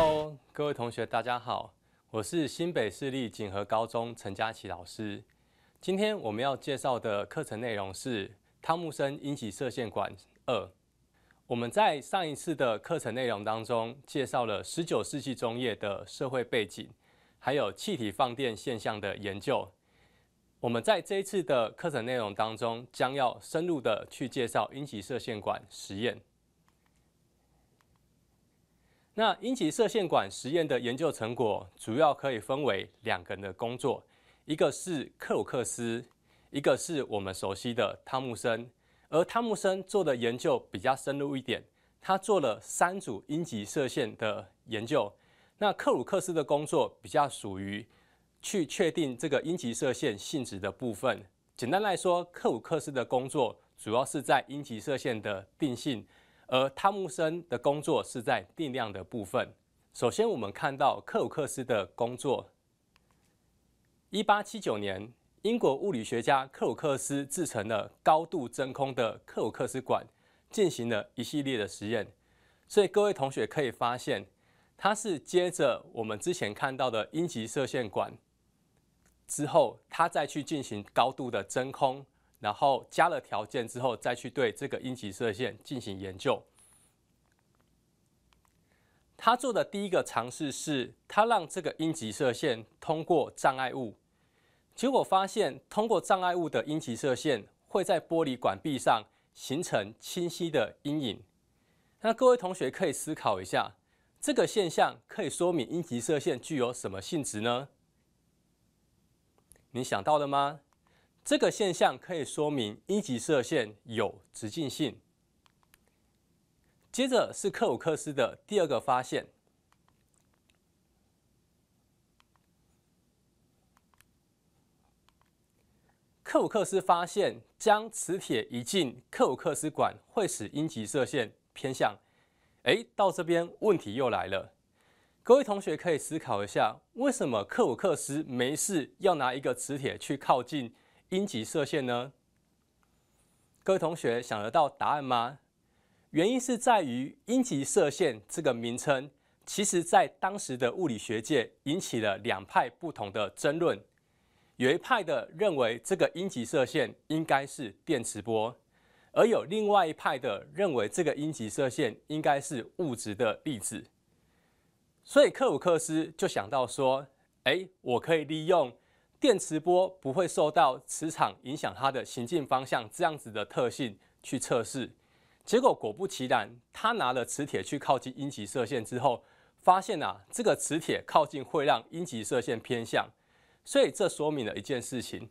Hello，各位同学，大家好，我是新北市立景和高中陈佳琪老师。今天我们要介绍的课程内容是汤姆森阴极射线管二。我们在上一次的课程内容当中介绍了19世纪中叶的社会背景，还有气体放电现象的研究。我们在这一次的课程内容当中，将要深入的去介绍阴极射线管实验。那阴极射线管实验的研究成果主要可以分为两个人的工作，一个是克鲁克斯，一个是我们熟悉的汤姆森。而汤姆森做的研究比较深入一点，他做了三组阴极射线的研究。那克鲁克斯的工作比较属于去确定这个阴极射线性质的部分。简单来说，克鲁克斯的工作主要是在阴极射线的定性。而汤姆森的工作是在定量的部分。首先，我们看到克鲁克斯的工作。一八七九年，英国物理学家克鲁克斯制成了高度真空的克鲁克斯管，进行了一系列的实验。所以各位同学可以发现，它是接着我们之前看到的阴极射线管之后，它再去进行高度的真空。然后加了条件之后，再去对这个阴极射线进行研究。他做的第一个尝试是，他让这个阴极射线通过障碍物，结果发现通过障碍物的阴极射线会在玻璃管壁上形成清晰的阴影。那各位同学可以思考一下，这个现象可以说明阴极射线具有什么性质呢？你想到了吗？这个现象可以说明一级射线有直径性。接着是克鲁克斯的第二个发现，克鲁克斯发现将磁铁移进克鲁克斯管会使阴极射线偏向。哎，到这边问题又来了，各位同学可以思考一下，为什么克鲁克斯没事要拿一个磁铁去靠近？阴极射线呢？各位同学想得到答案吗？原因是在于阴极射线这个名称，其实在当时的物理学界引起了两派不同的争论。有一派的认为这个阴极射线应该是电磁波，而有另外一派的认为这个阴极射线应该是物质的粒子。所以克鲁克斯就想到说：“哎，我可以利用。”电磁波不会受到磁场影响它的行进方向，这样子的特性去测试。结果果不其然，他拿了磁铁去靠近阴极射线之后，发现呐，这个磁铁靠近会让阴极射线偏向。所以这说明了一件事情：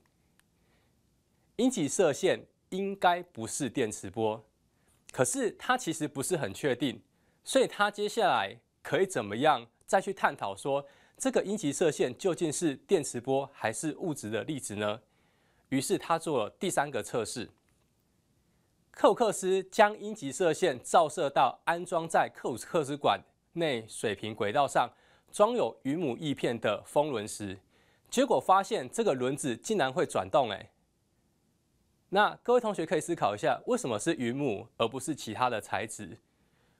阴极射线应该不是电磁波。可是他其实不是很确定，所以他接下来可以怎么样再去探讨说？这个阴极射线究竟是电磁波还是物质的粒子呢？于是他做了第三个测试。克鲁克斯将阴极射线照射到安装在克鲁克斯管内水平轨道上装有云母叶片的风轮时，结果发现这个轮子竟然会转动。哎，那各位同学可以思考一下，为什么是云母而不是其他的材质？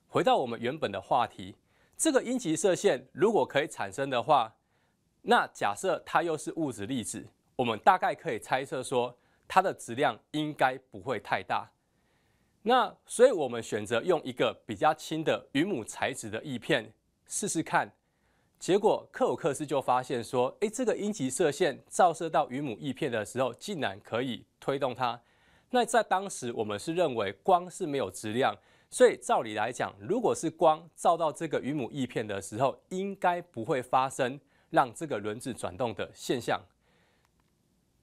回到我们原本的话题。这个阴极射线如果可以产生的话，那假设它又是物质粒子，我们大概可以猜测说它的质量应该不会太大。那所以，我们选择用一个比较轻的云母材质的翼片试试看。结果，克鲁克斯就发现说，哎，这个阴极射线照射到云母翼片的时候，竟然可以推动它。那在当时，我们是认为光是没有质量。所以照理来讲，如果是光照到这个云母叶片的时候，应该不会发生让这个轮子转动的现象。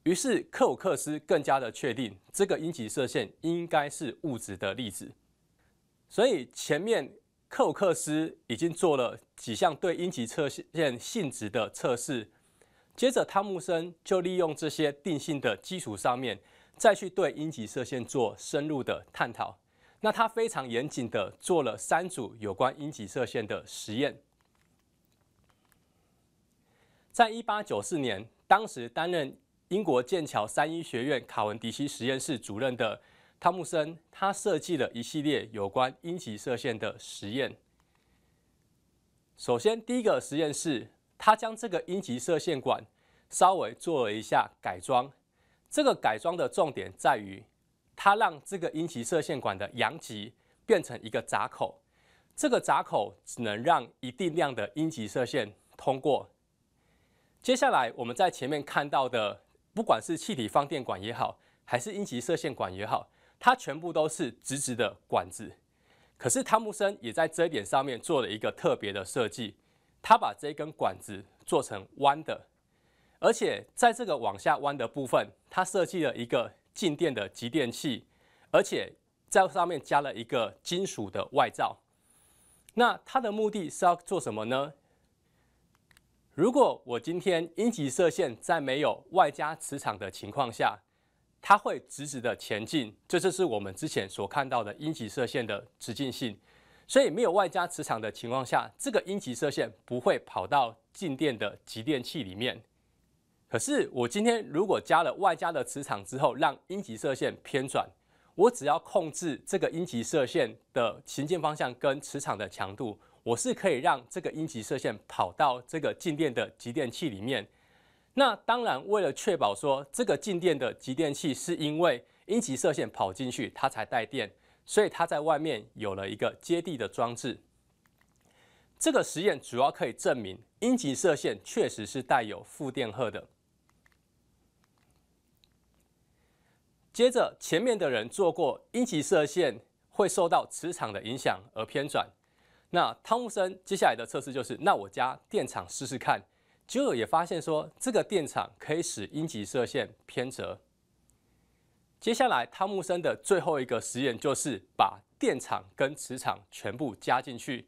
于是克鲁克斯更加的确定，这个阴极射线应该是物质的粒子。所以前面克鲁克斯已经做了几项对阴极射线性质的测试，接着汤姆森就利用这些定性的基础上面，再去对阴极射线做深入的探讨。那他非常严谨的做了三组有关阴极射线的实验。在一八九四年，当时担任英国剑桥三一学院卡文迪西实验室主任的汤姆森，他设计了一系列有关阴极射线的实验。首先，第一个实验室，他将这个阴极射线管稍微做了一下改装。这个改装的重点在于。它让这个阴极射线管的阳极变成一个闸口，这个闸口只能让一定量的阴极射线通过。接下来我们在前面看到的，不管是气体放电管也好，还是阴极射线管也好，它全部都是直直的管子。可是汤姆森也在这一点上面做了一个特别的设计，他把这根管子做成弯的，而且在这个往下弯的部分，他设计了一个。静电的集电器，而且在上面加了一个金属的外罩。那它的目的是要做什么呢？如果我今天阴极射线在没有外加磁场的情况下，它会直直的前进，这就是我们之前所看到的阴极射线的直径性。所以没有外加磁场的情况下，这个阴极射线不会跑到静电的集电器里面。可是我今天如果加了外加的磁场之后，让阴极射线偏转，我只要控制这个阴极射线的行进方向跟磁场的强度，我是可以让这个阴极射线跑到这个静电的集电器里面。那当然，为了确保说这个静电的集电器是因为阴极射线跑进去它才带电，所以它在外面有了一个接地的装置。这个实验主要可以证明阴极射线确实是带有负电荷的。接着前面的人做过，阴极射线会受到磁场的影响而偏转。那汤姆森接下来的测试就是，那我加电场试试看。结果也发现说，这个电场可以使阴极射线偏折。接下来汤姆森的最后一个实验就是把电场跟磁场全部加进去，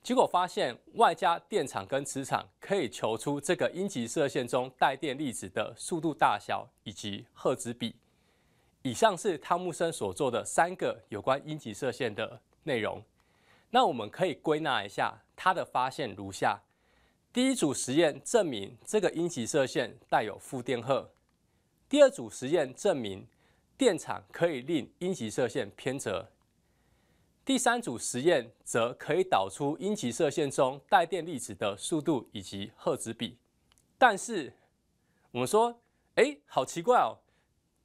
结果发现外加电场跟磁场可以求出这个阴极射线中带电粒子的速度大小以及赫兹比。以上是汤姆森所做的三个有关阴极射线的内容。那我们可以归纳一下他的发现如下：第一组实验证明这个阴极射线带有负电荷；第二组实验证明电场可以令阴极射线偏折；第三组实验则可以导出阴极射线中带电粒子的速度以及赫兹比。但是我们说，哎，好奇怪哦！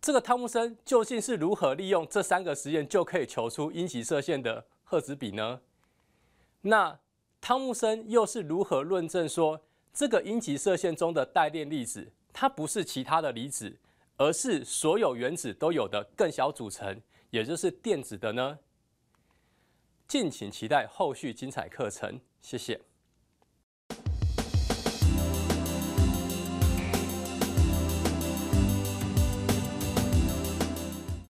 这个汤姆森究竟是如何利用这三个实验就可以求出阴极射线的赫兹比呢？那汤姆森又是如何论证说这个阴极射线中的带电粒子，它不是其他的离子，而是所有原子都有的更小组成，也就是电子的呢？敬请期待后续精彩课程，谢谢。